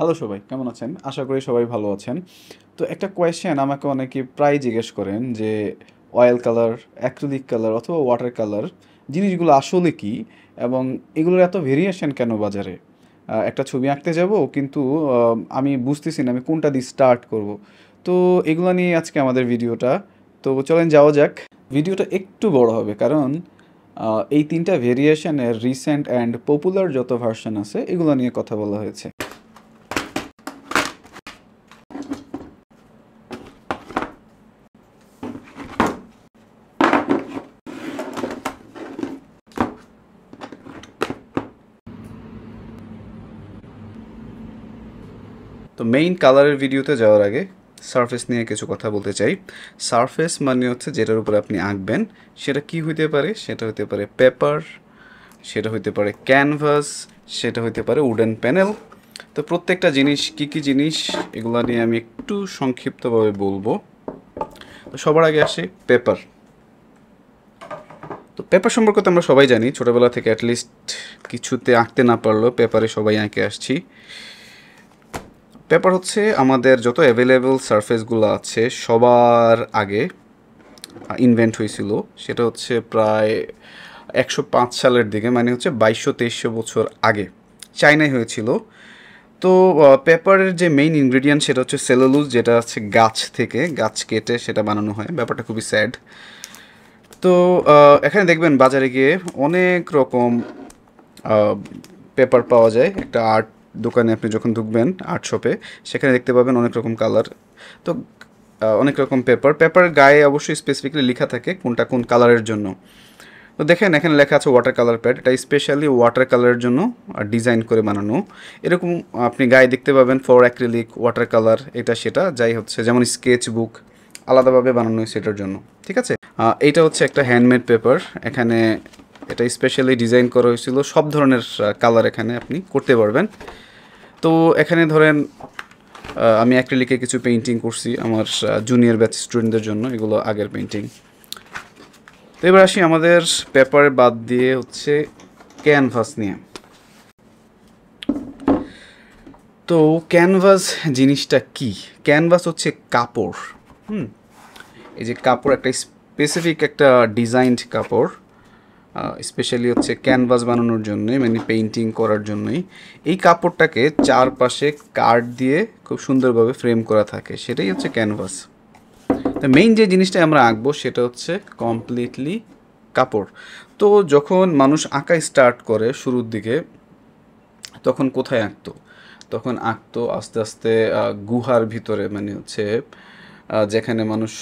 hello সবাই কেমন আছেন আশা করি সবাই ভালো আছেন তো একটা কোয়েশ্চেন আমাকে অনেকে প্রায় জিজ্ঞেস করেন যে অয়েল কালার অ্যাক্রিলিক কালার অথবা ওয়াটার কালার জিনিসগুলো আসলে কি এবং এগুলোর এত ভেরিয়েশন কেন বাজারে একটা ছবি আঁকতে যাব কিন্তু আমি বুঝতেছি না আমি কোনটা দিয়ে স্টার্ট করব তো এগুলো নিয়ে আজকে আমাদের ভিডিওটা তো চলেন যাওয়া যাক ভিডিওটা একটু বড় হবে কারণ এই তিনটা ভেরিয়েশনের রিসেন্ট অ্যান্ড পপুলার যত ভার্সন আছে এগুলো নিয়ে কথা বলা হয়েছে তো মেইন কালারের ভিডিওতে যাওয়ার আগে সারফেস নিয়ে কিছু কথা বলতে চাই সারফেস মানে হচ্ছে যেটার উপরে আপনি আঁকবেন সেটা কি হইতে পারে সেটা হইতে পারে পেপার সেটা হইতে পারে ক্যানভাস সেটা হইতে পারে উডেন প্যানেল তো প্রত্যেকটা জিনিস কি কি জিনিস এগুলো নিয়ে আমি একটু সংক্ষিপ্তভাবে বলবো তো সবার আগে আসে পেপার তো পেপার সম্পর্কে তো আমরা সবাই জানি ছোটোবেলা থেকে অ্যাটলিস্ট কিছুতে আঁকতে না পারলেও পেপারে সবাই আঁকে আসছি ব্যাপার হচ্ছে আমাদের যত অ্যাভেলেবল সারফেসগুলো আছে সবার আগে ইনভেন্ট হয়েছিল সেটা হচ্ছে প্রায় একশো পাঁচ সালের দিকে মানে হচ্ছে বাইশশো তেইশশো বছর আগে চায়নায় হয়েছিল তো পেপারের যে মেইন ইনগ্রিডিয়েন্ট সেটা হচ্ছে সেলুলুজ যেটা হচ্ছে গাছ থেকে গাছ কেটে সেটা বানানো হয় ব্যাপারটা খুবই স্যাড তো এখানে দেখবেন বাজারে গিয়ে অনেক রকম পেপার পাওয়া যায় একটা আর্ট দোকানে আপনি যখন ঢুকবেন আর্ট শপে সেখানে দেখতে পাবেন অনেক রকম কালার তো অনেক রকম পেপার পেপার গায়ে অবশ্যই স্পেসিফিকলি লেখা থাকে কোনটা কোন কালারের জন্য তো দেখেন এখানে লেখা আছে ওয়াটার কালার প্যাড এটা স্পেশালি ওয়াটার কালারের জন্য ডিজাইন করে বানানো এরকম আপনি গায়ে দেখতে পাবেন ফর অ্যাক্রিলিক ওয়াটার কালার এটা সেটা যাই হচ্ছে যেমন স্কেচ বুক আলাদাভাবে বানানো হয়েছে এটার জন্য ঠিক আছে এইটা হচ্ছে একটা হ্যান্ডমেড পেপার এখানে এটা স্পেশালি ডিজাইন করা হয়েছিল সব ধরনের কালার এখানে আপনি করতে পারবেন তো এখানে ধরেন আমি অ্যাক্রিলিকে কিছু পেইন্টিং করছি আমার জুনিয়র ব্যাচ স্টুডেন্টদের জন্য এগুলো আগের পেইন্টিং তো এবার আসি আমাদের পেপারে বাদ দিয়ে হচ্ছে ক্যানভাস নিয়ে তো ক্যানভাস জিনিসটা কি ক্যানভাস হচ্ছে কাপড় হুম এই যে কাপড় একটা স্পেসিফিক একটা ডিজাইনড কাপড় স্পেশালি হচ্ছে ক্যানভাস বানানোর জন্যই মানে পেইন্টিং করার জন্যই এই কাপড়টাকে চারপাশে কার্ড দিয়ে খুব সুন্দরভাবে ফ্রেম করা থাকে সেটাই হচ্ছে ক্যানভাস তো মেইন যে জিনিসটা আমরা আঁকবো সেটা হচ্ছে কমপ্লিটলি কাপড় তো যখন মানুষ আঁকা স্টার্ট করে শুরুর দিকে তখন কোথায় আঁকতো তখন আঁকতো আস্তে আস্তে গুহার ভিতরে মানে হচ্ছে যেখানে মানুষ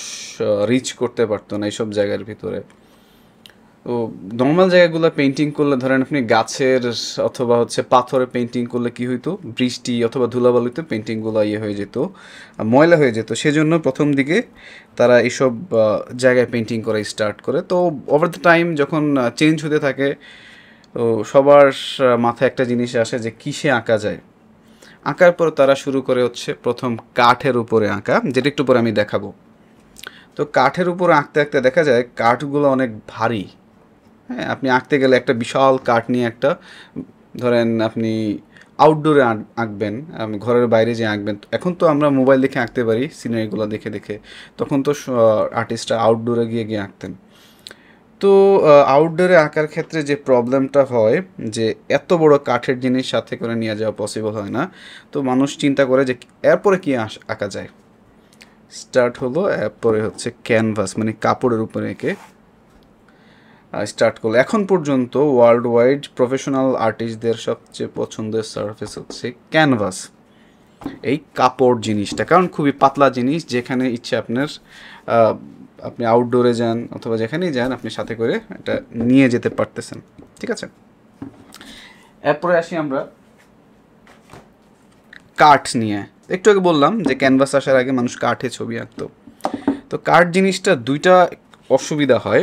রিচ করতে পারতো না এইসব জায়গার ভিতরে তো নর্মাল জায়গাগুলো পেন্টিং করলে ধরেন আপনি গাছের অথবা হচ্ছে পাথরে পেন্টিং করলে কি হইতো বৃষ্টি অথবা ধুলাবালিতে পেন্টিংগুলো ইয়ে হয়ে যেত ময়লা হয়ে যেত সেজন্য প্রথম দিকে তারা এইসব জায়গায় পেন্টিং করা স্টার্ট করে তো ওভার দ্য টাইম যখন চেঞ্জ হতে থাকে তো সবার মাথায় একটা জিনিস আসে যে কিসে আঁকা যায় আঁকার পর তারা শুরু করে হচ্ছে প্রথম কাঠের উপরে আঁকা যেটা একটু পরে আমি দেখাবো তো কাঠের উপর আঁকতে আঁকতে দেখা যায় কাঠগুলো অনেক ভারী হ্যাঁ আপনি আঁকতে গেলে একটা বিশাল কাঠ নিয়ে একটা ধরেন আপনি আউটডোরে আঁকবেন ঘরের বাইরে যে আঁকবেন এখন তো আমরা মোবাইল দেখে আঁকতে পারি সিনারিগুলো দেখে দেখে তখন তো আর্টিস্টরা আউটডোরে গিয়ে গিয়ে আঁকতেন তো আউটডোরে আঁকার ক্ষেত্রে যে প্রবলেমটা হয় যে এত বড় কাঠের জিনিস সাথে করে নিয়ে যাওয়া পসিবল হয় না তো মানুষ চিন্তা করে যে এরপরে কী আঁকা যায় স্টার্ট হলো এরপরে হচ্ছে ক্যানভাস মানে কাপড়ের উপরে এঁকে স্টার্ট করলো এখন পর্যন্ত ওয়ার্ল্ড ওয়াইড প্রফেশনাল আর্টিস্টদের সবচেয়ে পছন্দের সার্ফেস হচ্ছে ক্যানভাস এই কাপড় জিনিসটা কারণ খুবই পাতলা জিনিস যেখানে ইচ্ছে আপনার আপনি আউটডোরে যান অথবা যেখানেই যান আপনি সাথে করে এটা নিয়ে যেতে পারতেছেন ঠিক আছে এরপরে আসি আমরা কাঠ নিয়ে একটু আগে বললাম যে ক্যানভাস আসার আগে মানুষ কাঠে ছবি আঁকত তো কাঠ জিনিসটা দুইটা অসুবিধা হয়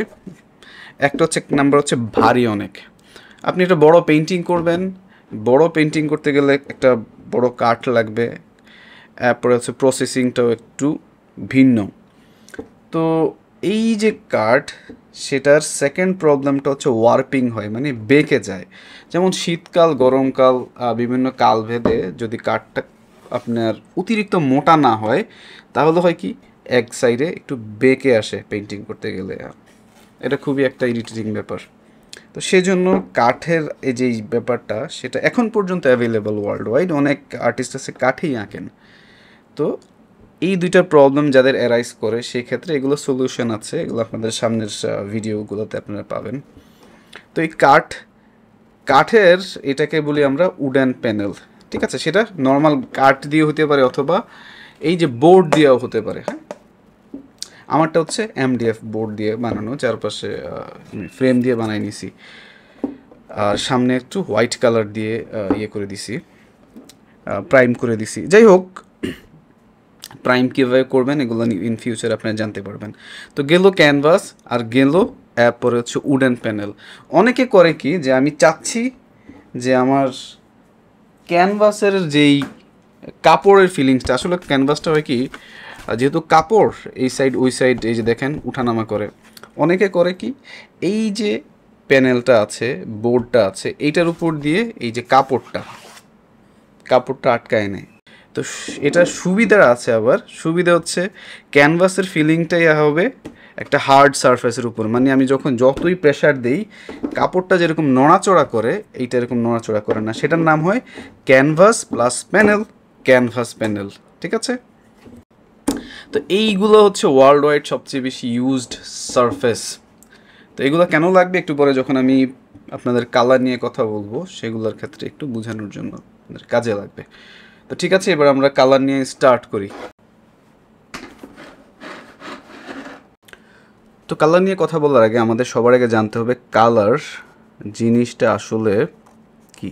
একটা হচ্ছে নাম্বার হচ্ছে ভারী অনেক আপনি একটা বড় পেন্টিং করবেন বড় পেন্টিং করতে গেলে একটা বড় কাঠ লাগবে তারপরে হচ্ছে প্রসেসিংটাও একটু ভিন্ন তো এই যে কাঠ সেটার সেকেন্ড প্রবলেমটা হচ্ছে ওয়ার্পিং হয় মানে বেঁকে যায় যেমন শীতকাল গরমকাল বিভিন্ন কালভেদে যদি কাঠটা আপনার অতিরিক্ত মোটা না হয় তাহলে হয় কি এক সাইডে একটু বেঁকে আসে পেন্টিং করতে গেলে এটা খুবই একটা ইরিটেটিং ব্যাপার তো সেজন্য কাঠের এই যে ব্যাপারটা সেটা এখন পর্যন্ত অ্যাভেলেবল ওয়ার্ল্ড ওয়াইড অনেক আর্টিস্ট আছে কাঠেই আঁকেন তো এই দুইটা প্রবলেম যাদের অ্যারাইজ করে সেই ক্ষেত্রে এগুলো সলিউশন আছে এগুলো আপনাদের সামনের ভিডিওগুলোতে আপনারা পাবেন তো এই কাঠ কাঠের এটাকে বলি আমরা উডেন প্যানেল ঠিক আছে সেটা নর্মাল কাঠ দিয়ে হতে পারে অথবা এই যে বোর্ড দিয়েও হতে পারে হ্যাঁ আমারটা হচ্ছে এমডিএফ বোর্ড দিয়ে বানানো চারপাশে ফ্রেম দিয়ে বানাই নিছি আর সামনে একটু হোয়াইট কালার দিয়ে ইয়ে করে দিছি প্রাইম করে দিছি যাই হোক প্রাইম কীভাবে করবেন এগুলো ইন ফিউচার আপনারা জানতে পারবেন তো গেলো ক্যানভাস আর গেলো অ্যাপ পরে হচ্ছে উডেন প্যানেল অনেকে করে কি যে আমি চাচ্ছি যে আমার ক্যানভাসের যেই কাপড়ের ফিলিংসটা আসলে ক্যানভাসটা হয় কি যেহেতু কাপড় এই সাইড ওই সাইড এই যে দেখেন উঠানামা করে অনেকে করে কি এই যে প্যানেলটা আছে বোর্ডটা আছে এইটার উপর দিয়ে এই যে কাপড়টা কাপড়টা আটকায় নেয় তো এটা সুবিধা আছে আবার সুবিধা হচ্ছে ক্যানভাসের ফিলিংটাই হবে একটা হার্ড সারফেসের উপর মানে আমি যখন যতই প্রেশার দিই কাপড়টা যেরকম নড়াচড়া করে এইটা এরকম নড়াচড়া করে না সেটার নাম হয় canvas plus panel canvas panel ঠিক আছে তো এইগুলো হচ্ছে ওয়ার্ল্ড ওয়াইড সবচেয়ে বেশি ইউজড সারফেস তো এগুলো কেন লাগবে একটু পরে যখন আমি আপনাদের কালার নিয়ে কথা বলবো সেগুলোর ক্ষেত্রে একটু বোঝানোর জন্য আপনাদের কাজে লাগবে তো ঠিক আছে এবার আমরা কালার নিয়ে স্টার্ট করি তো কালার নিয়ে কথা বলার আগে আমাদের সবার আগে জানতে হবে কালার জিনিসটা আসলে কি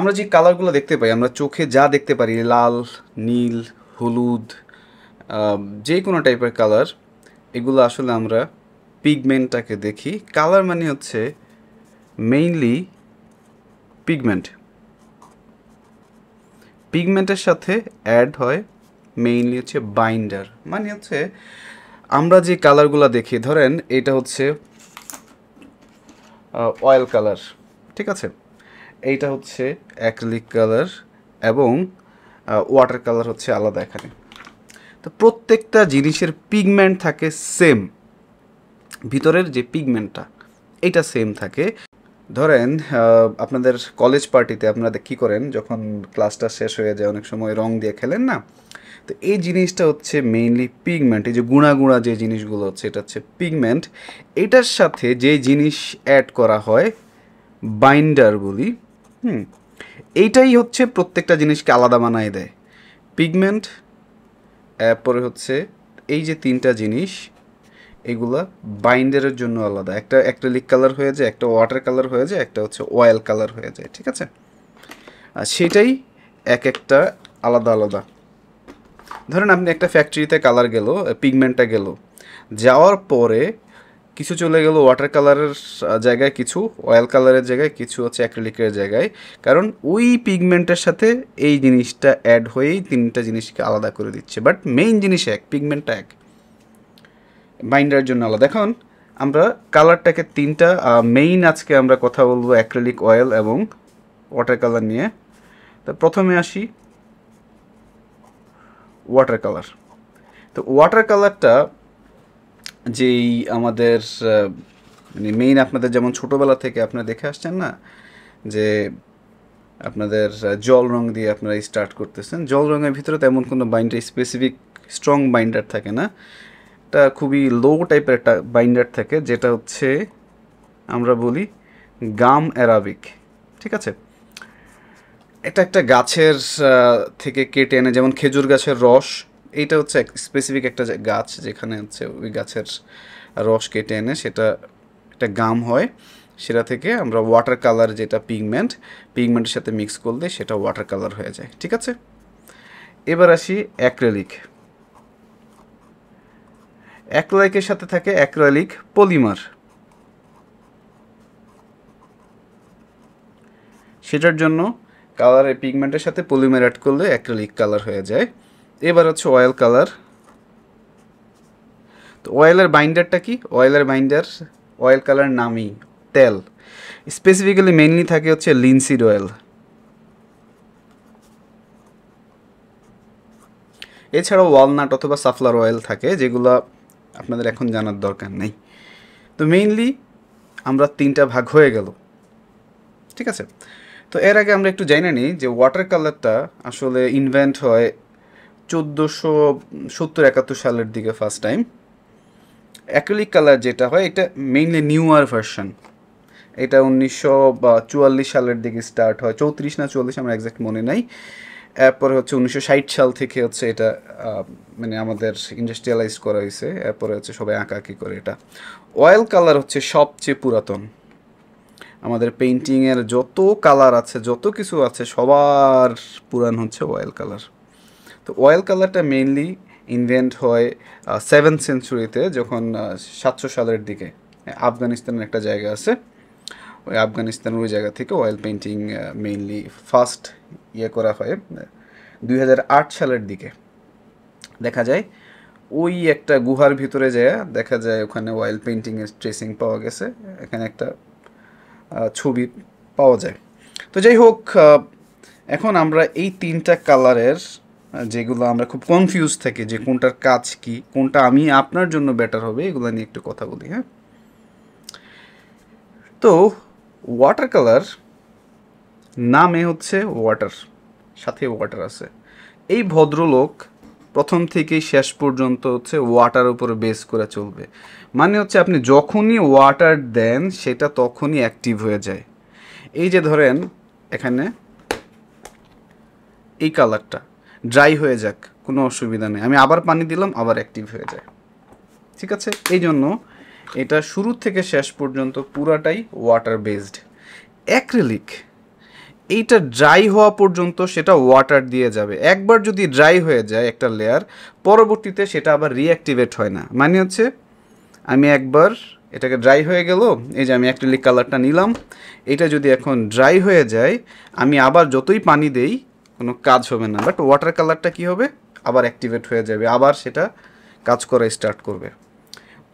আমরা যে কালারগুলো দেখতে পাই আমরা চোখে যা দেখতে পারি লাল নীল হলুদ যে কোনো টাইপের কালার এগুলো আসলে আমরা পিগমেন্টটাকে দেখি কালার মানে হচ্ছে মেইনলি পিগমেন্ট পিগমেন্টের সাথে অ্যাড হয় মেইনলি হচ্ছে বাইন্ডার মানে হচ্ছে আমরা যে কালারগুলো দেখি ধরেন এটা হচ্ছে অয়েল কালার ঠিক আছে এইটা হচ্ছে অ্যাক্রিলিক কালার এবং ওয়াটার কালার হচ্ছে আলাদা এখানে তো প্রত্যেকটা জিনিসের পিগমেন্ট থাকে সেম ভিতরের যে পিগমেন্টটা এটা সেম থাকে ধরেন আপনাদের কলেজ পার্টিতে আপনাদের কি করেন যখন ক্লাসটা শেষ হয়ে যায় অনেক সময় রং দিয়ে খেলেন না তো এই জিনিসটা হচ্ছে মেইনলি পিগমেন্ট এই যে গুঁড়া গুঁড়া যে জিনিসগুলো হচ্ছে এটা হচ্ছে পিগমেন্ট এটার সাথে যে জিনিস অ্যাড করা হয় বাইন্ডারগুলি হুম এইটাই হচ্ছে প্রত্যেকটা জিনিসকে আলাদা বানায় দেয় পিগমেন্ট এরপরে হচ্ছে এই যে তিনটা জিনিস এগুলা বাইন্ডারের জন্য আলাদা একটা অ্যাক্রেলিক কালার হয়ে যায় একটা ওয়াটার কালার হয়ে যায় একটা হচ্ছে অয়েল কালার হয়ে যায় ঠিক আছে আর সেটাই এক একটা আলাদা আলাদা ধরেন আপনি একটা ফ্যাক্টরিতে কালার গেল পিগমেন্টটা গেল যাওয়ার পরে কিছু চলে গেল ওয়াটার কালারের জায়গায় কিছু অয়েল কালারের জায়গায় কিছু হচ্ছে অ্যাক্রিলিকের জায়গায় কারণ ওই পিগমেন্টের সাথে এই জিনিসটা অ্যাড হয়েই তিনটা জিনিসকে আলাদা করে দিচ্ছে বাট মেইন জিনিস এক পিগমেন্টটা এক বাইন্ডারের জন্য আলাদা এখন আমরা কালারটাকে তিনটা মেইন আজকে আমরা কথা বলবো অ্যাক্রিলিক অয়েল এবং ওয়াটার কালার নিয়ে তো প্রথমে আসি ওয়াটার কালার তো ওয়াটার কালারটা যেই আমাদের মানে মেইন আপনাদের যেমন ছোটোবেলা থেকে আপনারা দেখে আসছেন না যে আপনাদের জল রং দিয়ে আপনারা স্টার্ট করতেছেন জল রঙের ভিতরে তেমন কোনো বাইন্ডার স্পেসিফিক স্ট্রং বাইন্ডার থাকে না এটা খুবই লো টাইপের একটা বাইন্ডার থাকে যেটা হচ্ছে আমরা বলি গাম অ্যারাবিক ঠিক আছে এটা একটা গাছের থেকে কেটে এনে যেমন খেজুর গাছের রস এইটা হচ্ছে স্পেসিফিক একটা গাছ যেখানে হচ্ছে ওই গাছের রস কেটে এনে সেটা একটা গাম হয় সেটা থেকে আমরা ওয়াটার কালার যেটা পিগমেন্ট পিগমেন্টের সাথে মিক্স করলে সেটা ওয়াটার কালার হয়ে যায় ঠিক আছে এবার আসি অ্যাক্রেলিক অ্যাক্রেলিকের সাথে থাকে অ্যাক্রেলিক পলিমার সেটার জন্য কালারের পিগমেন্টের সাথে পলিমার অ্যাড করলে অ্যাক্রেলিক কালার হয়ে যায় এবার হচ্ছে অয়েল কালার তো অয়েলের বাইন্ডারটা কি অয়েলের বাইন্ডার অয়েল কালার নামই তেল স্পেসিফিক্যালি মেনলি থাকে হচ্ছে লিনসিড অয়েল এছাড়াও ওয়ালনাট অথবা সাফলার অয়েল থাকে যেগুলো আপনাদের এখন জানার দরকার নেই তো মেইনলি আমরা তিনটা ভাগ হয়ে গেল ঠিক আছে তো এর আগে আমরা একটু জেনে নিই যে ওয়াটার কালারটা আসলে ইনভেন্ট হয় চোদ্দোশো সত্তর একাত্তর সালের দিকে ফার্স্ট টাইম অ্যাক্রিলিক কালার যেটা হয় এটা মেইনলি নিউয়ার ভার্সন এটা উনিশশো চুয়াল্লিশ সালের দিকে স্টার্ট হয় চৌত্রিশ না চুয়াল্লিশ আমার একজ্যাক্ট মনে নাই এরপরে হচ্ছে উনিশশো ষাট সাল থেকে হচ্ছে এটা মানে আমাদের ইন্ডাস্ট্রিয়ালাইজ করা হয়েছে এরপরে হচ্ছে সবাই আঁকাআঁকি করে এটা অয়েল কালার হচ্ছে সবচেয়ে পুরাতন আমাদের পেন্টিংয়ের যত কালার আছে যত কিছু আছে সবার পুরান হচ্ছে অয়েল কালার তো অয়েল কালারটা মেইনলি ইনভেন্ট হয় সেভেন সেঞ্চুরিতে যখন সাতশো সালের দিকে আফগানিস্তানের একটা জায়গা আছে ওই আফগানিস্তান ওই জায়গা থেকে অয়েল পেন্টিং মেইনলি ফার্স্ট ইয়ে করা হয় দুই সালের দিকে দেখা যায় ওই একটা গুহার ভিতরে যায় দেখা যায় ওখানে অয়েল পেন্টিংয়ের ট্রেসিং পাওয়া গেছে এখানে একটা ছবি পাওয়া যায় তো যাই হোক এখন আমরা এই তিনটা কালারের যেগুলো আমরা খুব কনফিউজ থাকি যে কোনটার কাজ কি কোনটা আমি আপনার জন্য বেটার হবে এগুলো নিয়ে একটু কথা বলি হ্যাঁ তো ওয়াটার কালার নামে হচ্ছে ওয়াটার সাথে ওয়াটার আছে এই ভদ্রলোক প্রথম থেকে শেষ পর্যন্ত হচ্ছে ওয়াটার উপরে বেস করে চলবে মানে হচ্ছে আপনি যখনই ওয়াটার দেন সেটা তখনই অ্যাক্টিভ হয়ে যায় এই যে ধরেন এখানে এই কালারটা ড্রাই হয়ে যাক কোনো অসুবিধা নেই আমি আবার পানি দিলাম আবার অ্যাক্টিভ হয়ে যায় ঠিক আছে এই জন্য এটা শুরু থেকে শেষ পর্যন্ত পুরাটাই ওয়াটার বেসড অ্যাক্রিলিক এইটা ড্রাই হওয়া পর্যন্ত সেটা ওয়াটার দিয়ে যাবে একবার যদি ড্রাই হয়ে যায় একটা লেয়ার পরবর্তীতে সেটা আবার রিঅ্যাক্টিভেট হয় না মানে হচ্ছে আমি একবার এটাকে ড্রাই হয়ে গেল এই যে আমি অ্যাক্রিলিক কালারটা নিলাম এটা যদি এখন ড্রাই হয়ে যায় আমি আবার যতই পানি দেই কোনো কাজ হবে না বাট ওয়াটার কালারটা কি হবে আবার অ্যাক্টিভেট হয়ে যাবে আবার সেটা কাজ করা স্টার্ট করবে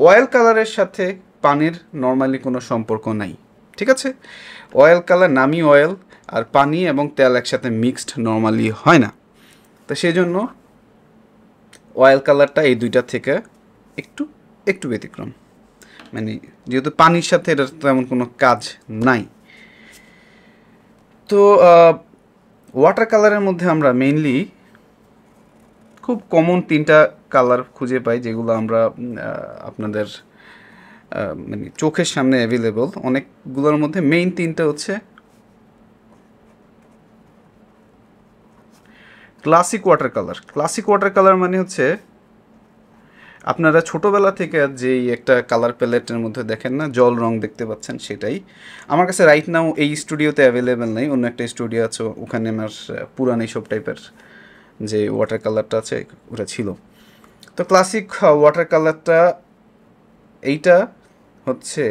অয়েল কালারের সাথে পানির নর্মালি কোনো সম্পর্ক নাই ঠিক আছে অয়েল কালার নামি অয়েল আর পানি এবং তেল একসাথে মিক্সড নর্মালি হয় না তো সেই জন্য অয়েল কালারটা এই দুইটা থেকে একটু একটু ব্যতিক্রম মানে যেহেতু পানির সাথে এটার তেমন কোনো কাজ নাই তো ওয়াটার কালারের মধ্যে আমরা মেইনলি খুব কমন তিনটা কালার খুঁজে পাই যেগুলো আমরা আপনাদের মানে চোখের সামনে অ্যাভেলেবল অনেকগুলোর মধ্যে মেইন তিনটা হচ্ছে classic water colour classic water colour মানে হচ্ছে আপনারা ছোটোবেলা থেকে যেই একটা কালার প্যালেটের মধ্যে দেখেন না জল রং দেখতে পাচ্ছেন সেটাই আমার কাছে রাইট নাও এই স্টুডিওতে অ্যাভেলেবেল নেই অন্য একটা স্টুডিও আছে ওখানে আমার পুরান এইসব টাইপের যে ওয়াটার কালারটা আছে ওটা ছিল তো ক্লাসিক ওয়াটার কালারটা এইটা হচ্ছে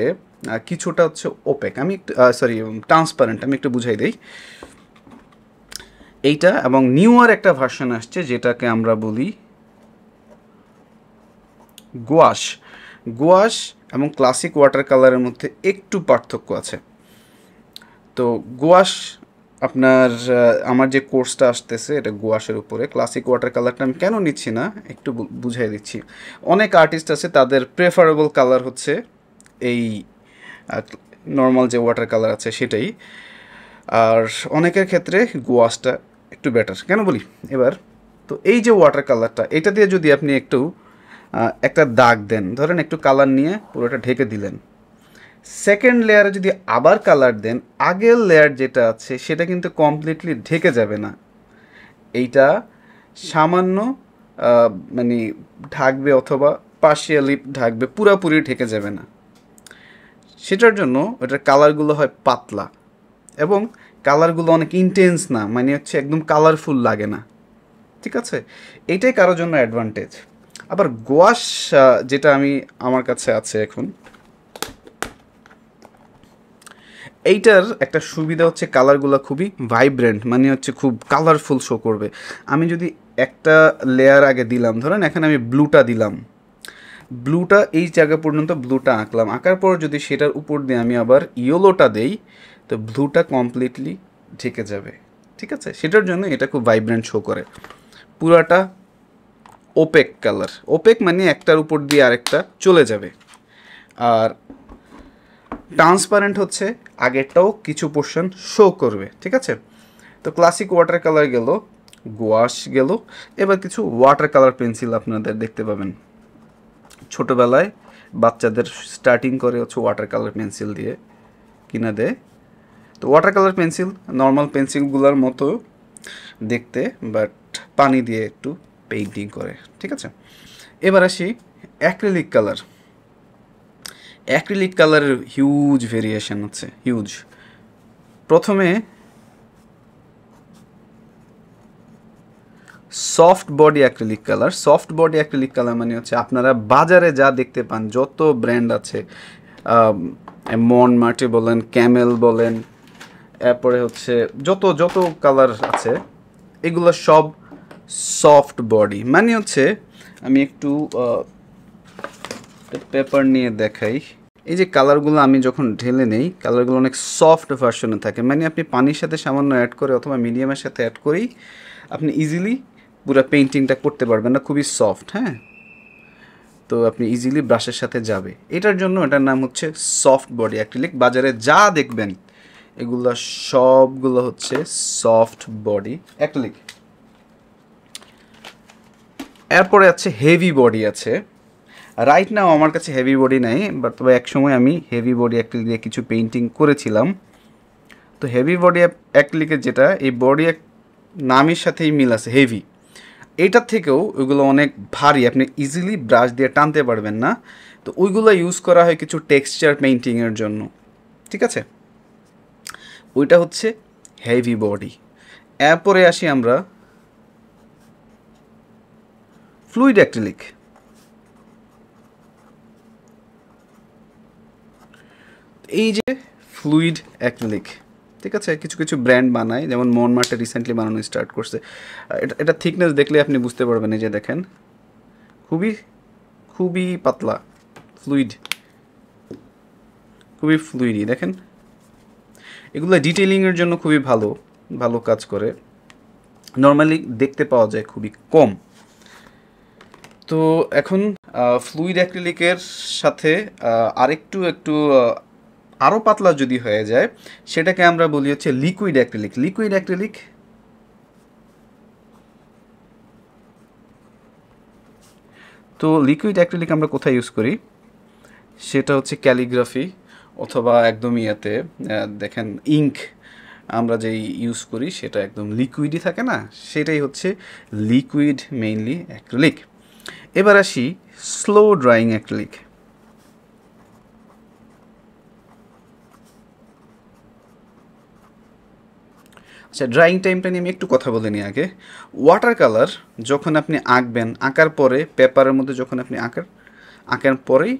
কিছুটা হচ্ছে ওপেক আমি একটু সরি ট্রান্সপারেন্ট আমি একটু বুঝাই দিই এইটা এবং আর একটা ভার্সন আসছে যেটাকে আমরা বলি গোয়াশ গোয়াশ এবং ক্লাসিক ওয়াটার কালারের মধ্যে একটু পার্থক্য আছে তো গোয়াশ আপনার আমার যে কোর্সটা আসতেছে এটা গোয়াশের উপরে ক্লাসিক ওয়াটার কালারটা আমি কেন নিচ্ছি না একটু বুঝাই দিচ্ছি অনেক আর্টিস্ট আছে তাদের প্রেফারেবল কালার হচ্ছে এই নর্মাল যে ওয়াটার কালার আছে সেটাই আর অনেকের ক্ষেত্রে গোয়াশটা একটু বেটার কেন বলি এবার তো এই যে ওয়াটার কালারটা এটা দিয়ে যদি আপনি একটু একটা দাগ দেন ধরেন একটু কালার নিয়ে পুরোটা ঢেকে দিলেন সেকেন্ড লেয়ারে যদি আবার কালার দেন আগের লেয়ার যেটা আছে সেটা কিন্তু কমপ্লিটলি ঢেকে যাবে না এইটা সামান্য মানে ঢাকবে অথবা পার্শিয়ালি ঢাকবে পুরাপুরি ঢেকে যাবে না সেটার জন্য ওটার কালারগুলো হয় পাতলা এবং কালারগুলো অনেক ইন্টেন্স না মানে হচ্ছে একদম কালারফুল লাগে না ঠিক আছে এটাই কারোর জন্য অ্যাডভান্টেজ আবার গোয়াশ যেটা আমি আমার কাছে আছে এখন এইটার একটা সুবিধা হচ্ছে কালারগুলো খুবই ভাইব্রেন্ট মানে হচ্ছে খুব কালারফুল শো করবে আমি যদি একটা লেয়ার আগে দিলাম ধরেন এখানে আমি ব্লুটা দিলাম ব্লুটা এই জায়গা পর্যন্ত ব্লুটা আঁকলাম আঁকার পর যদি সেটার উপর দিয়ে আমি আবার ইয়েলোটা দেই তো ব্লুটা কমপ্লিটলি ঢেকে যাবে ঠিক আছে সেটার জন্য এটা খুব ভাইব্রেন্ট শো করে পুরাটা ওপেক কালার ওপেক মানে একটার উপর দিয়ে আরেকটা চলে যাবে আর ট্রান্সপারেন্ট হচ্ছে আগেরটাও কিছু পোর্শন শো করবে ঠিক আছে তো ক্লাসিক ওয়াটার কালার গেল গোয়াশ গেল এবার কিছু ওয়াটার কালার পেন্সিল আপনাদের দেখতে পাবেন ছোটোবেলায় বাচ্চাদের স্টার্টিং করে হচ্ছে ওয়াটার কালার পেন্সিল দিয়ে কিনা দেয় তো ওয়াটার কালার পেন্সিল নর্মাল পেন্সিলগুলোর মতো দেখতে বাট পানি দিয়ে একটু পেইন্টিং করে ঠিক আছে এবার আসি অ্যাক্রিলিক কালার অ্যাক্রিলিক কালারের হিউজ ভেরিয়েশন আছে হিউজ প্রথমে soft body acrylic colour soft body acrylic colour মানে হচ্ছে আপনারা বাজারে যা দেখতে পান যত ব্র্যান্ড আছে মন মার্টি বলেন ক্যামেল বলেন এরপরে হচ্ছে যত যত কালার আছে এগুলো সব সফট বডি মানে হচ্ছে আমি একটু পেপার নিয়ে দেখাই এই যে কালারগুলো আমি যখন ঢেলে নেই কালারগুলো অনেক সফট ভার্সনে থাকে মানে আপনি পানির সাথে সামান্য অ্যাড করে অথবা মিডিয়ামের সাথে অ্যাড করেই আপনি ইজিলি পুরো পেন্টিংটা করতে পারবেন না খুবই সফট হ্যাঁ তো আপনি ইজিলি ব্রাশের সাথে যাবে এটার জন্য এটার নাম হচ্ছে সফট বডি অ্যাক্রিলিক বাজারে যা দেখবেন এগুলো সবগুলো হচ্ছে সফট বডি অ্যাক্রিলিক এরপরে আছে হেভি বডি আছে রাইট নাও আমার কাছে হেভি বডি নাই বাট তবে এক সময় আমি হেভি বডি অ্যাক্রিল দিয়ে কিছু পেন্টিং করেছিলাম তো হেভি বডি অ্যাক্রিলিকের যেটা এই বডি এক নামের সাথেই মিল আছে হেভি এটা থেকেও ওইগুলো অনেক ভারী আপনি ইজিলি ব্রাশ দিয়ে টানতে পারবেন না তো ওইগুলো ইউজ করা হয় কিছু টেক্সচার পেন্টিংয়ের জন্য ঠিক আছে ওইটা হচ্ছে হেভি বডি এরপরে আসি আমরা ফ্লুইড অ্যাক্রিলিক এই যে ফ্লুইড অ্যাক্রিলিক ঠিক আছে কিছু কিছু ব্র্যান্ড বানায় যেমন মনমার্টে রিসেন্টলি বানানো স্টার্ট করছে এটা এটা থিকনেস দেখলে আপনি বুঝতে পারবেন এই যে দেখেন খুবই খুবই পাতলা ফ্লুইড খুবই ফ্লুইডি দেখেন এগুলো ডিটেলিংয়ের জন্য খুবই ভালো ভালো কাজ করে নর্মালি দেখতে পাওয়া যায় খুবই কম তো এখন ফ্লুইড অ্যাক্রিলিকের সাথে আরেকটু একটু আরও পাতলা যদি হয়ে যায় সেটাকে আমরা বলি হচ্ছে লিকুইড অ্যাক্রিলিক লিকুইড অ্যাক্রিলিক তো লিকুইড অ্যাক্রিলিক আমরা কোথায় ইউজ করি সেটা হচ্ছে ক্যালিগ্রাফি অথবা একদম ইয়াতে দেখেন ইঙ্ক আমরা যেই ইউজ করি সেটা একদম লিকুইডই থাকে না সেটাই হচ্ছে লিকুইড মেইনলি অ্যাক্রিলিক এবার আসি স্লো ড্রাইং অ্যাক্রিলিক আচ্ছা ড্রয়িং টাইমটা নিয়ে আমি একটু কথা বলে নিই আগে ওয়াটার কালার যখন আপনি আঁকবেন আঁকার পরে পেপারের মধ্যে যখন আপনি আঁকার আঁকার পরেই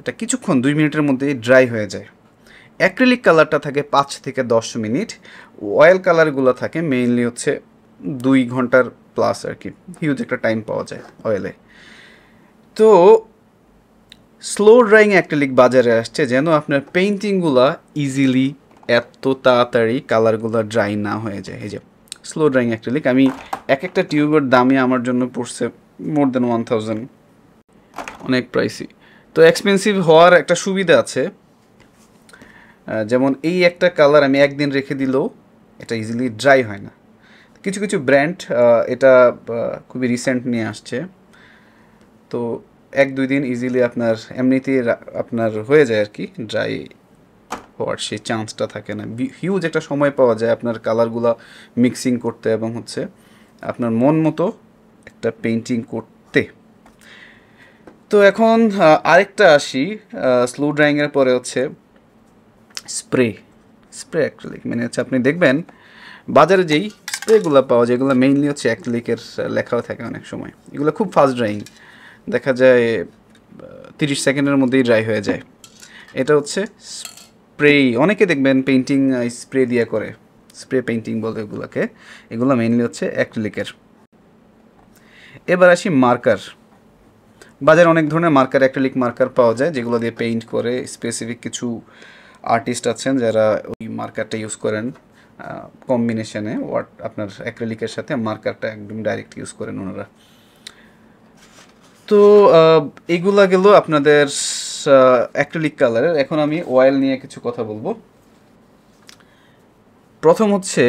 এটা কিছুক্ষণ দুই মিনিটের মধ্যে ড্রাই হয়ে যায় অ্যাক্রিলিক কালারটা থাকে পাঁচ থেকে দশ মিনিট অয়েল কালারগুলো থাকে মেইনলি হচ্ছে দুই ঘন্টার প্লাস আর কি হিউজ একটা টাইম পাওয়া যায় অয়েলে তো স্লো ড্রাইং অ্যাক্রেলিক বাজারে আসছে যেন আপনার পেইন্টিংগুলো ইজিলি এত তাড়াতাড়ি কালারগুলো ড্রাই না হয়ে যায় এই যে স্লো ড্রাইং অ্যাক্রেলিক আমি এক একটা টিউবের দামে আমার জন্য পড়ছে মোর দেন ওয়ান থাউজেন্ড অনেক প্রাইসি তো এক্সপেন্সিভ হওয়ার একটা সুবিধা আছে যেমন এই একটা কালার আমি একদিন রেখে দিলেও এটা ইজিলি ড্রাই হয় না কিছু কিছু ব্র্যান্ড এটা খুবই রিসেন্ট নিয়ে আসছে তো এক দুই দিন ইজিলি আপনার এমনিতেই আপনার হয়ে যায় আর কি ড্রাই হওয়ার সেই চান্সটা থাকে না হিউজ একটা সময় পাওয়া যায় আপনার কালারগুলো মিক্সিং করতে এবং হচ্ছে আপনার মন মতো একটা পেন্টিং করতে তো এখন আরেকটা আসি স্লো ড্রয়িংয়ের পরে হচ্ছে স্প্রে স্প্রে অ্যাক্রিলিক মানে হচ্ছে আপনি দেখবেন বাজারে যেই স্প্রেগুলো পাওয়া যায় এগুলো মেইনলি হচ্ছে অ্যাক্রিলিকের লেখাও থাকে অনেক সময় এগুলো খুব ফাস্ট ড্রয়িং দেখা যায় তিরিশ সেকেন্ডের মধ্যেই ড্রাই হয়ে যায় এটা হচ্ছে স্প্রে অনেকে দেখবেন পেন্টিং স্প্রে দিয়ে করে স্প্রে পেন্টিং বলতে এগুলোকে এগুলো মেইনলি হচ্ছে অ্যাক্রিলিকের এবার আসি মার্কার বাজারে অনেক ধরনের মার্কার অ্যাক্রিলিক মার্কার পাওয়া যায় যেগুলো দিয়ে পেইন্ট করে স্পেসিফিক কিছু আর্টিস্ট আছেন যারা ওই মার্কারটা ইউজ করেন কম্বিনেশনে ওয়াট আপনার অ্যাক্রিলিকের সাথে মার্কারটা একদম ডাইরেক্ট ইউজ করেন ওনারা তো এগুলা গেল আপনাদের অ্যাক্রিলিক কালারের এখন আমি অয়েল নিয়ে কিছু কথা বলবো প্রথম হচ্ছে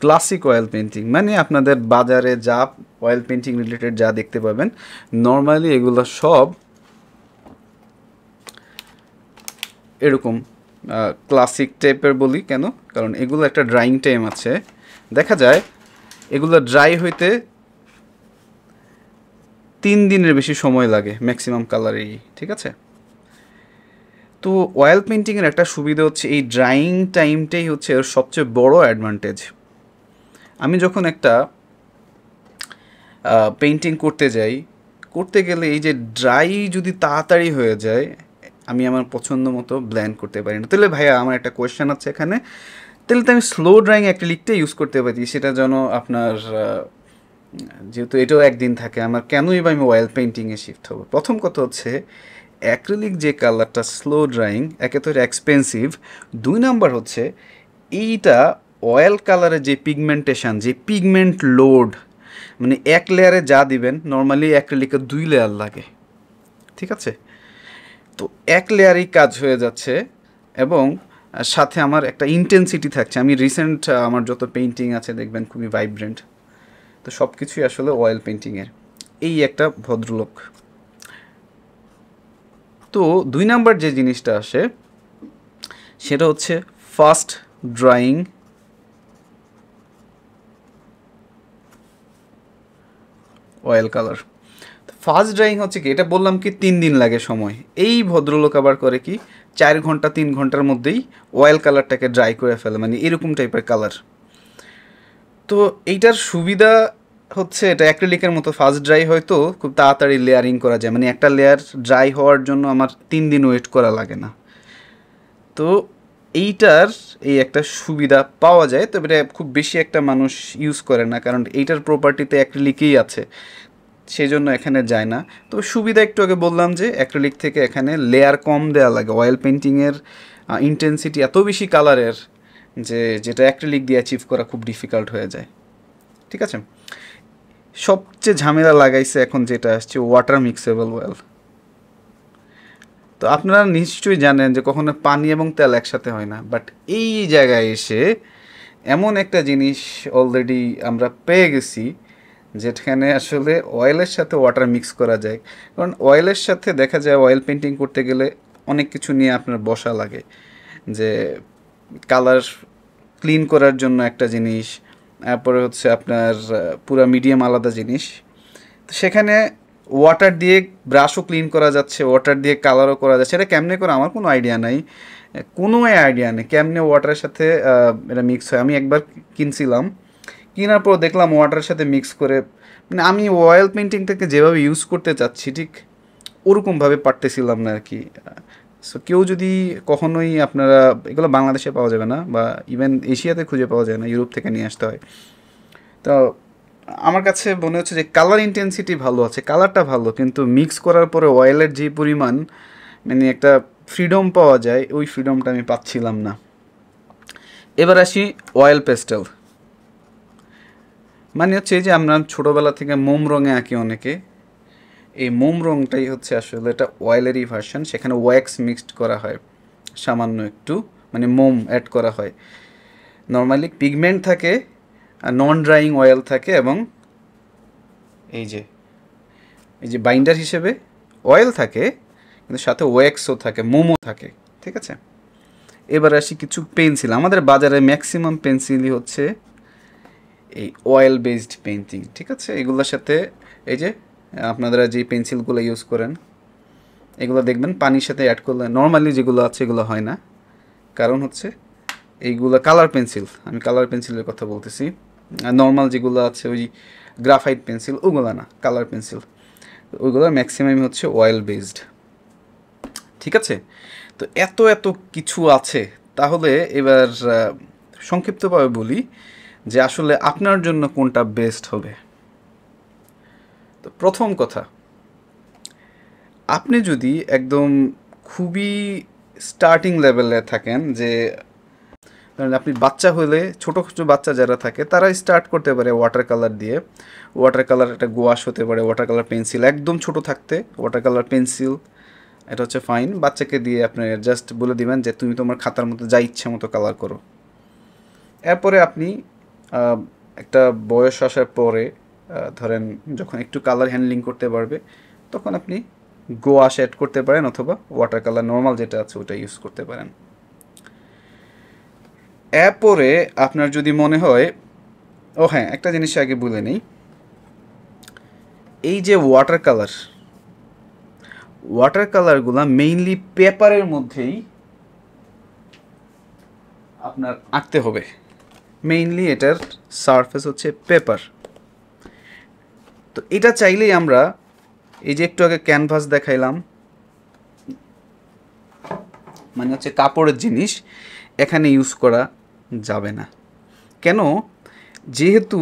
ক্লাসিক অয়েল পেন্টিং মানে আপনাদের বাজারে যা অয়েল পেন্টিং রিলেটেড যা দেখতে পাবেন নর্মালি এগুলো সব এরকম ক্লাসিক টাইপের বলি কেন কারণ এগুলো একটা ড্রাইং টাইম আছে দেখা যায় এগুলো ড্রাই হইতে তিন দিনের বেশি সময় লাগে ম্যাক্সিমাম কালারেই ঠিক আছে তো অয়েল পেন্টিংয়ের একটা সুবিধা হচ্ছে এই ড্রাইং টাইমটাই হচ্ছে এর সবচেয়ে বড় অ্যাডভান্টেজ আমি যখন একটা পেন্টিং করতে যাই করতে গেলে এই যে ড্রাই যদি তাড়াতাড়ি হয়ে যায় আমি আমার পছন্দ মতো ব্ল্যান্ড করতে পারি না তাহলে ভাইয়া আমার একটা কোয়েশ্চেন আছে এখানে তাহলে তো আমি স্লো ড্রয়িং একটা লিখতে ইউজ করতে পারি সেটা যেন আপনার যেহেতু এটাও একদিন থাকে আমার কেনই বা আমি অয়েল পেন্টিংয়ে শিফট হবো প্রথম কথা হচ্ছে অ্যাক্রিলিক যে কালারটা স্লো ড্রয়িং একে তো এক্সপেন্সিভ দুই নাম্বার হচ্ছে এইটা অয়েল কালারের যে পিগমেন্টেশান যে পিগমেন্ট লোড মানে এক লেয়ারে যা দিবেন নর্মালি অ্যাক্রিলিকের দুই লেয়ার লাগে ঠিক আছে তো এক লেয়ারই কাজ হয়ে যাচ্ছে এবং সাথে আমার একটা ইন্টেন্সিটি থাকছে আমি রিসেন্ট আমার যত পেন্টিং আছে দেখবেন খুবই ভাইব্রেন্ট তো সব কিছুই আসলে অয়েল পেন্টিংয়ের এই একটা ভদ্রলোক তো দুই নাম্বার যে জিনিসটা আসে সেটা হচ্ছে fast drying oil colour fast drying হচ্ছে কি এটা বললাম কি তিন দিন লাগে সময় এই ভদ্রলোক আবার করে কি চার ঘন্টা তিন ঘন্টার মধ্যেই অয়েল কালারটাকে ড্রাই করে ফেলে মানে এরকম টাইপের কালার তো এইটার সুবিধা হচ্ছে এটা অ্যাক্রিলিকের মতো ফাস্ট ড্রাই হয়তো খুব তাড়াতাড়ি লেয়ারিং করা যায় মানে একটা লেয়ার ড্রাই হওয়ার জন্য আমার তিন দিন ওয়েট করা লাগে না তো এইটার এই একটা সুবিধা পাওয়া যায় তবে এটা খুব বেশি একটা মানুষ ইউজ করে না কারণ এইটার প্রপার্টিতে অ্যাক্রিলিকেই আছে সেই জন্য এখানে যায় না তো সুবিধা একটু আগে বললাম যে অ্যাক্রিলিক থেকে এখানে লেয়ার কম দেওয়া লাগে অয়েল পেন্টিংয়ের ইন্টেন্সিটি এত বেশি কালারের যে যেটা অ্যাক্রিলিক দিয়ে অ্যাচিভ করা খুব ডিফিকাল্ট হয়ে যায় ঠিক আছে সবচেয়ে ঝামেলা লাগাইছে এখন যেটা আসছে ওয়াটার মিক্সেবল ওয়েল তো আপনারা নিশ্চয়ই জানেন যে কখনো পানি এবং তেল একসাথে হয় না বাট এই জায়গায় এসে এমন একটা জিনিস অলরেডি আমরা পেয়ে গেছি যেখানে আসলে অয়েলের সাথে ওয়াটার মিক্স করা যায় কারণ অয়েলের সাথে দেখা যায় অয়েল পেন্টিং করতে গেলে অনেক কিছু নিয়ে আপনার বসা লাগে যে কালার ক্লিন করার জন্য একটা জিনিস তারপরে হচ্ছে আপনার পুরা মিডিয়াম আলাদা জিনিস তো সেখানে ওয়াটার দিয়ে ব্রাশও ক্লিন করা যাচ্ছে ওয়াটার দিয়ে কালারও করা যাচ্ছে এটা কেমনে করে আমার কোনো আইডিয়া নাই কোনো আইডিয়া নেই কেমনে ওয়াটারের সাথে এটা মিক্স হয় আমি একবার কিনছিলাম কেনার পর দেখলাম ওয়াটারের সাথে মিক্স করে মানে আমি অয়েল পেন্টিংটাকে যেভাবে ইউজ করতে চাচ্ছি ঠিক ওরকমভাবে পারতেছিলাম না আর কি সো কেউ যদি কখনোই আপনারা এগুলো বাংলাদেশে পাওয়া যাবে না বা ইভেন এশিয়াতে খুঁজে পাওয়া যায় না ইউরোপ থেকে নিয়ে আসতে হয় তো আমার কাছে মনে হচ্ছে যে কালার ইন্টেন্সিটি ভালো আছে কালারটা ভালো কিন্তু মিক্স করার পরে অয়েলের যে পরিমাণ মানে একটা ফ্রিডম পাওয়া যায় ওই ফ্রিডমটা আমি পাচ্ছিলাম না এবার আসি অয়েল পেস্টেল মানে হচ্ছে এই যে আমরা ছোটোবেলা থেকে মোম রঙে আঁকি অনেকে এই মোম রঙটাই হচ্ছে আসলে এটা অয়েলেরই ভার্সন সেখানে ওয়্যাক্স মিক্সড করা হয় সামান্য একটু মানে মোম অ্যাড করা হয় নর্মালি পিগমেন্ট থাকে নন ড্রাইং অয়েল থাকে এবং এই যে এই যে বাইন্ডার হিসেবে অয়েল থাকে কিন্তু সাথে ওয়্যাক্সও থাকে মোমো থাকে ঠিক আছে এবার আসি কিছু পেন্সিল আমাদের বাজারে ম্যাক্সিমাম পেন্সিলই হচ্ছে এই অয়েল বেসড পেন্টিং ঠিক আছে এগুলোর সাথে এই যে আপনারা যে পেন্সিলগুলো ইউজ করেন এগুলো দেখবেন পানির সাথে অ্যাড করলে নর্মালি যেগুলো আছে এগুলো হয় না কারণ হচ্ছে এইগুলো কালার পেন্সিল আমি কালার পেন্সিলের কথা বলতেছি নর্মাল যেগুলো আছে ওই গ্রাফাইট পেন্সিল ওগুলো না কালার পেন্সিল ওইগুলো ম্যাক্সিমাম হচ্ছে অয়েল বেসড ঠিক আছে তো এত এত কিছু আছে তাহলে এবার সংক্ষিপ্তভাবে বলি যে আসলে আপনার জন্য কোনটা বেস্ট হবে তো প্রথম কথা আপনি যদি একদম খুবই স্টার্টিং লেভেলে থাকেন যে কারণ আপনি বাচ্চা হলে ছোটো ছোটো বাচ্চা যারা থাকে তারা স্টার্ট করতে পারে ওয়াটার কালার দিয়ে ওয়াটার কালার একটা গোয়াশ হতে পারে ওয়াটার কালার পেন্সিল একদম ছোট থাকতে ওয়াটার কালার পেন্সিল এটা হচ্ছে ফাইন বাচ্চাকে দিয়ে আপনি জাস্ট বলে দিবেন যে তুমি তোমার খাতার মতো যা ইচ্ছে মতো কালার করো এরপরে আপনি একটা বয়স আসার পরে ধরেন যখন একটু কালার হ্যান্ডলিং করতে পারবে তখন আপনি গোয়াশ অ্যাড করতে পারেন অথবা ওয়াটার কালার নর্মাল যেটা আছে ওটা ইউজ করতে পারেন এরপরে আপনার যদি মনে হয় ও হ্যাঁ একটা জিনিস আগে বলে নিই এই যে ওয়াটার কালার ওয়াটার কালারগুলো মেইনলি পেপারের মধ্যেই আপনার আঁকতে হবে মেইনলি এটার সারফেস হচ্ছে পেপার তো এটা চাইলেই আমরা এই যে একটু আগে ক্যানভাস দেখাইলাম মানে হচ্ছে কাপড়ের জিনিস এখানে ইউজ করা যাবে না কেন যেহেতু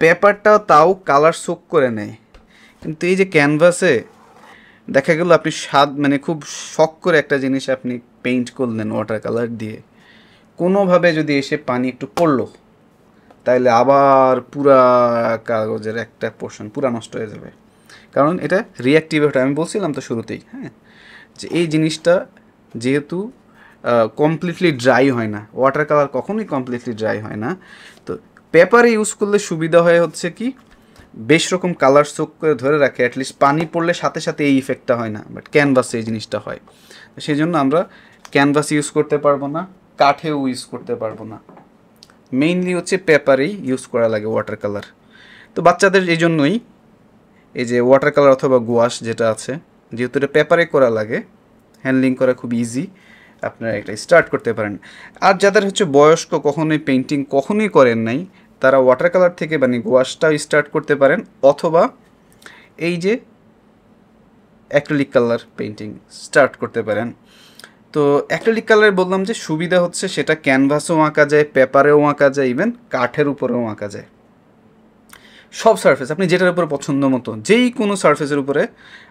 পেপারটা তাও কালার শোক করে নেয় কিন্তু এই যে ক্যানভাসে দেখা গেল আপনি স্বাদ মানে খুব শখ করে একটা জিনিস আপনি পেইন্ট করলেন ওয়াটার কালার দিয়ে কোনোভাবে যদি এসে পানি একটু পড়লো তাইলে আবার পুরা কাগজের একটা পোর্শন পুরা নষ্ট হয়ে যাবে কারণ এটা রিয়াক্টিভ রিয়াক্টিভেট আমি বলছিলাম তো শুরুতেই হ্যাঁ যে এই জিনিসটা যেহেতু কমপ্লিটলি ড্রাই হয় না ওয়াটার কালার কখনোই কমপ্লিটলি ড্রাই হয় না তো পেপারে ইউজ করলে সুবিধা হয় হচ্ছে কি বেশ রকম কালার চোখ করে ধরে রাখে অ্যাটলিস্ট পানি পড়লে সাথে সাথে এই ইফেক্টটা হয় না বাট ক্যানভাসে এই জিনিসটা হয় সেই জন্য আমরা ক্যানভাস ইউজ করতে পারবো না কাঠেও ইউজ করতে পারবো না মেইনলি হচ্ছে পেপারেই ইউজ করা লাগে ওয়াটার কালার তো বাচ্চাদের এই জন্যই এই যে ওয়াটার কালার অথবা গুয়াশ যেটা আছে যেহেতু এটা পেপারে করা লাগে হ্যান্ডলিং করা খুব ইজি আপনারা এটা স্টার্ট করতে পারেন আর যাদের হচ্ছে বয়স্ক কখনোই পেন্টিং কখনোই করেন নাই তারা ওয়াটার কালার থেকে মানে গোয়াশটাও স্টার্ট করতে পারেন অথবা এই যে অ্যাক্রিলিক কালার পেন্টিং স্টার্ট করতে পারেন তো অ্যাক্রেলিক কালারে বললাম যে সুবিধা হচ্ছে সেটা ক্যানভাসেও আঁকা যায় পেপারেও আঁকা যায় ইভেন কাঠের উপরেও আঁকা যায় সব সার্ফেস আপনি যেটার উপর পছন্দ মতো যেই কোনো সার্ফেসের উপরে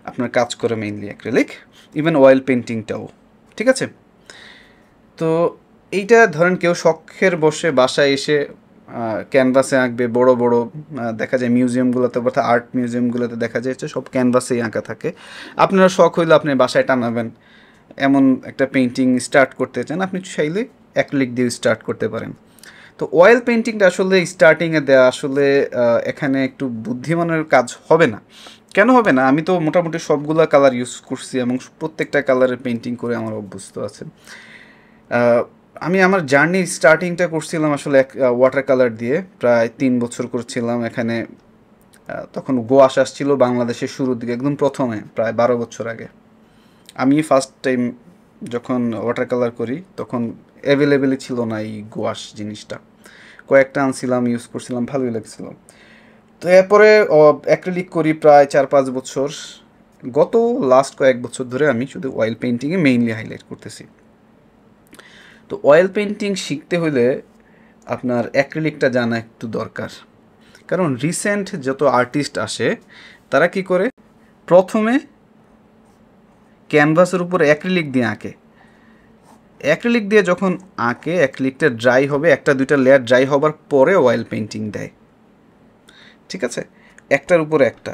আপনার কাজ করে মেইনলি অ্যাক্রেলিক ইভেন অয়েল পেন্টিংটাও ঠিক আছে তো এইটা ধরেন কেউ শখের বসে বাসায় এসে ক্যানভাসে আঁকবে বড় বড় দেখা যায় মিউজিয়ামগুলোতে অর্থাৎ আর্ট মিউজিয়ামগুলোতে দেখা যায় সব ক্যানভাসেই আঁকা থাকে আপনারা শখ হইলে আপনি বাসায় টানাবেন এমন একটা পেন্টিং স্টার্ট করতে চান আপনি চাইলে অ্যাক্রিলিক দিয়ে স্টার্ট করতে পারেন তো অয়েল পেন্টিংটা আসলে স্টার্টিংয়ে দেয়া আসলে এখানে একটু বুদ্ধিমানের কাজ হবে না কেন হবে না আমি তো মোটামুটি সবগুলা কালার ইউজ করছি এবং প্রত্যেকটা কালারের পেন্টিং করে আমার অভ্যস্ত আছে আমি আমার জার্নির স্টার্টিংটা করছিলাম আসলে এক ওয়াটার কালার দিয়ে প্রায় তিন বছর করছিলাম এখানে তখন গোয়াশ আসছিল বাংলাদেশের শুরুর দিকে একদম প্রথমে প্রায় বারো বছর আগে আমি ফার্স্ট টাইম যখন ওয়াটার কালার করি তখন অ্যাভেলেবেলই ছিল না এই গোয়াশ জিনিসটা কয়েকটা আনছিলাম ইউজ করছিলাম ভালোই লাগছিল তো এরপরে অ্যাক্রিলিক করি প্রায় চার পাঁচ বছর গত লাস্ট কয়েক বছর ধরে আমি শুধু অয়েল পেন্টিংয়ে মেইনলি হাইলাইট করতেছি তো অয়েল পেন্টিং শিখতে হলে আপনার অ্যাক্রিলিকটা জানা একটু দরকার কারণ রিসেন্ট যত আর্টিস্ট আসে তারা কি করে প্রথমে ক্যানভাসের উপর অ্যাক্রিলিক দিয়ে আঁকে অ্যাক্রিলিক দিয়ে যখন আঁকে অ্যাক্রিলিকটা ড্রাই হবে একটা দুইটা লেয়ার ড্রাই হবার পরে অয়েল পেন্টিং দেয় ঠিক আছে একটার উপর একটা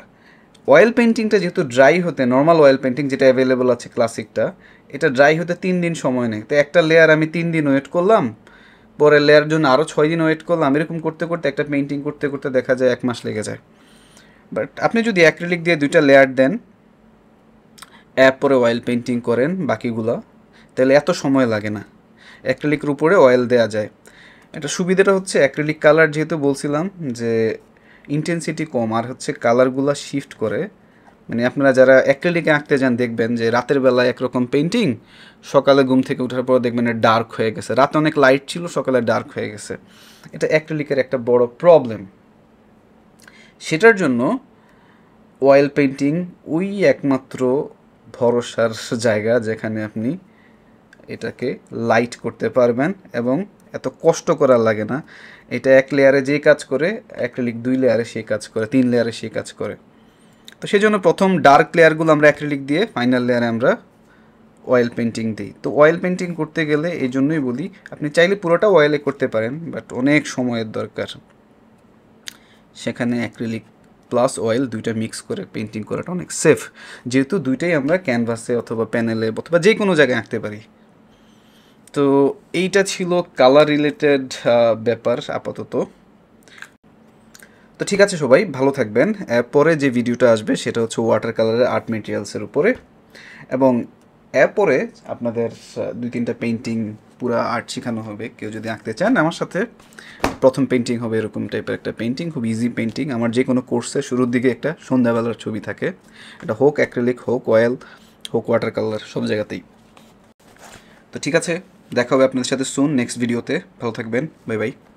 অয়েল পেন্টিংটা যেহেতু ড্রাই হতে নর্মাল অয়েল পেন্টিং যেটা অ্যাভেলেবল আছে ক্লাসিকটা এটা ড্রাই হতে তিন দিন সময় নেয় তো একটা লেয়ার আমি তিন দিন ওয়েট করলাম পরে লেয়ার জন্য আরও ছয় দিন ওয়েট করলাম এরকম করতে করতে একটা পেন্টিং করতে করতে দেখা যায় এক মাস লেগে যায় বাট আপনি যদি অ্যাক্রিলিক দিয়ে দুইটা লেয়ার দেন পরে অয়েল পেন্টিং করেন বাকিগুলো তাহলে এত সময় লাগে না অ্যাক্রেলিকের উপরে অয়েল দেয়া যায় এটা সুবিধাটা হচ্ছে অ্যাক্রেলিক কালার যেহেতু বলছিলাম যে ইন্টেন্সিটি কম আর হচ্ছে কালারগুলো শিফট করে মানে আপনারা যারা অ্যাক্রেলিকে আঁকতে যান দেখবেন যে রাতের বেলা একরকম পেন্টিং সকালে ঘুম থেকে ওঠার পর দেখবেন এটা ডার্ক হয়ে গেছে রাতে অনেক লাইট ছিল সকালে ডার্ক হয়ে গেছে এটা অ্যাক্রেলিকের একটা বড় প্রবলেম সেটার জন্য অয়েল পেন্টিং ওই একমাত্র ভরসার জায়গা যেখানে আপনি এটাকে লাইট করতে পারবেন এবং এত কষ্ট করার লাগে না এটা এক লেয়ারে যে কাজ করে অ্যাক্রিলিক দুই লেয়ারে সেই কাজ করে তিন লেয়ারে সেই কাজ করে তো সেই জন্য প্রথম ডার্ক লেয়ারগুলো আমরা অ্যাক্রিলিক দিয়ে ফাইনাল লেয়ারে আমরা অয়েল পেন্টিং দিই তো অয়েল পেন্টিং করতে গেলে এই জন্যই বলি আপনি চাইলে পুরোটা অয়েলে করতে পারেন বাট অনেক সময়ের দরকার সেখানে অ্যাক্রিলিক প্লাস অয়েল দুইটা মিক্স করে পেন্টিং করাটা অনেক সেফ যেহেতু দুইটাই আমরা ক্যানভাসে অথবা প্যানেলে অথবা যে কোনো জায়গায় আঁকতে পারি তো এইটা ছিল কালার রিলেটেড ব্যাপার আপাতত তো ঠিক আছে সবাই ভালো থাকবেন পরে যে ভিডিওটা আসবে সেটা হচ্ছে ওয়াটার কালারের আর্ট মেটেরিয়ালসের উপরে এবং এরপরে আপনাদের দুই তিনটা পেন্টিং পুরো আর্ট শেখানো হবে কেউ যদি আঁকতে চান আমার সাথে প্রথম পেন্টিং হবে এরকম টাইপের একটা পেন্টিং খুব ইজি পেন্টিং আমার যে কোনো কোর্সে শুরুর দিকে একটা সন্ধ্যাবেলার ছবি থাকে এটা হোক অ্যাক্রেলিক হোক অয়েল হোক ওয়াটার কালার সব জায়গাতেই তো ঠিক আছে দেখা হবে আপনাদের সাথে শুন নেক্সট ভিডিওতে ভালো থাকবেন বাই বাই